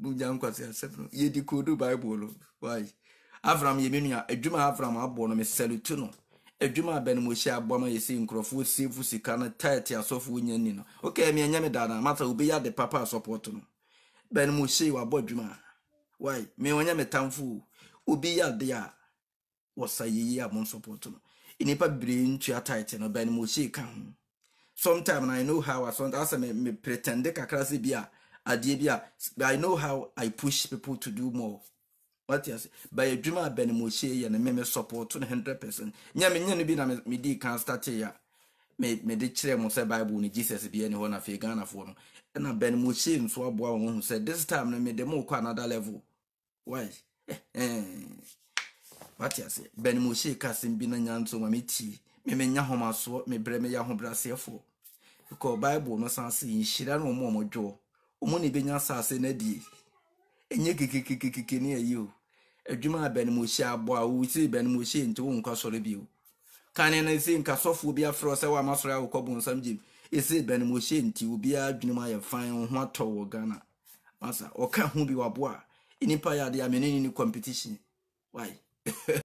bugya nkwasi asɛm no yɛdi kodo bible no wai avram yɛ menua adwuma avram abɔ no mesɛlutu no adwuma a bɛnimɔhyia aboa ma yɛsɛ nkurɔfoɔ siefu sika no taete asɔfoɔ nya ni no woka miɛnyɛ me daada mata wobɛyɛ ade papa asɔpɔto no bɛnimɔhyie wabɔ adwuma wai meɔnyɛ me tamfo wobɛyɛ ade a wɔsa yɛyi a mo nsɔpɔto no nnipa bebree ntua taete no bɛnimɔhyie ka ho sometime na i know how asɔnta asɛ me pretende kakra sɛ bi adeɛ bi a i know how i push people to do more wati ase by adwuma a bɛn mo hyɛ yɛ no meme support no hundred percent nyɛ me nyɛ no bi na me di kan start ya me me de kyerɛ mo sɛ bible ne jesus bi ɛne hɔ na afei ghanafoɔ no ɛna bɛn mo hyɛ nso aboa wɔn ho sɛ this time no me de mo kɔ another level why eh, wati ase bɛn mo hyɛ kasim bi na nya ma me tie me me nya ahomasoɔ me brɛ me yɛ ahobrɛaseɛfoɔ because bible no san se nhyira no mo a mo dwoɔ wɔn na ebenya asase na die enye kekekekeke ne ayi o adwuma abɛnimohyia aboa o si bɛnimohyia nti wɔn nkɔ bi o kane na esi nkasɔfoɔ bi afrɛ sɛ wa amasɔrɔ awokɔ bɔ nsɛm gyem esi bɛnimohyia nti obiara adwene mu ayɛ fan ho atɔ wɔ ghana masa ɔka ho bi wɔ aboa nipa yɛ adeɛ amene ne ne competition why.